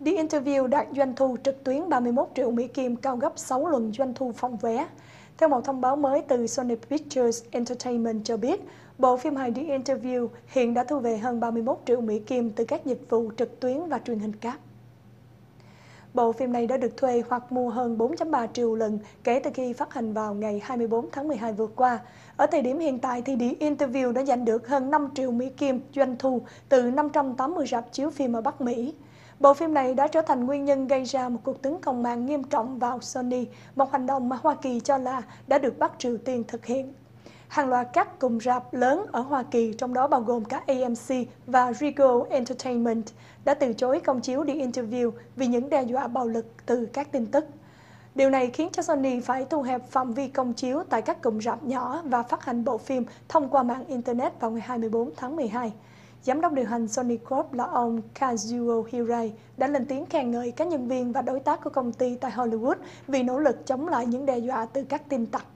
Đi Interview đạt doanh thu trực tuyến 31 triệu Mỹ Kim cao gấp 6 lần doanh thu phòng vé. Theo một thông báo mới từ Sony Pictures Entertainment cho biết, bộ phim hài The Interview hiện đã thu về hơn 31 triệu Mỹ Kim từ các dịch vụ trực tuyến và truyền hình cáp. Bộ phim này đã được thuê hoặc mua hơn 4.3 triệu lần kể từ khi phát hành vào ngày 24 tháng 12 vừa qua. Ở thời điểm hiện tại thì The Interview đã giành được hơn 5 triệu Mỹ Kim doanh thu từ 580 rạp chiếu phim ở Bắc Mỹ. Bộ phim này đã trở thành nguyên nhân gây ra một cuộc tấn công mạng nghiêm trọng vào Sony, một hành động mà Hoa Kỳ cho là đã được Bắc Triều Tiên thực hiện. Hàng loạt các cụm rạp lớn ở Hoa Kỳ, trong đó bao gồm cả AMC và Regal Entertainment, đã từ chối công chiếu đi interview vì những đe dọa bạo lực từ các tin tức. Điều này khiến cho Sony phải thu hẹp phạm vi công chiếu tại các cụm rạp nhỏ và phát hành bộ phim thông qua mạng Internet vào ngày 24 tháng 12. Giám đốc điều hành Sony Corp là ông Kazuo Hirai đã lên tiếng khen ngợi các nhân viên và đối tác của công ty tại Hollywood vì nỗ lực chống lại những đe dọa từ các tin tặc.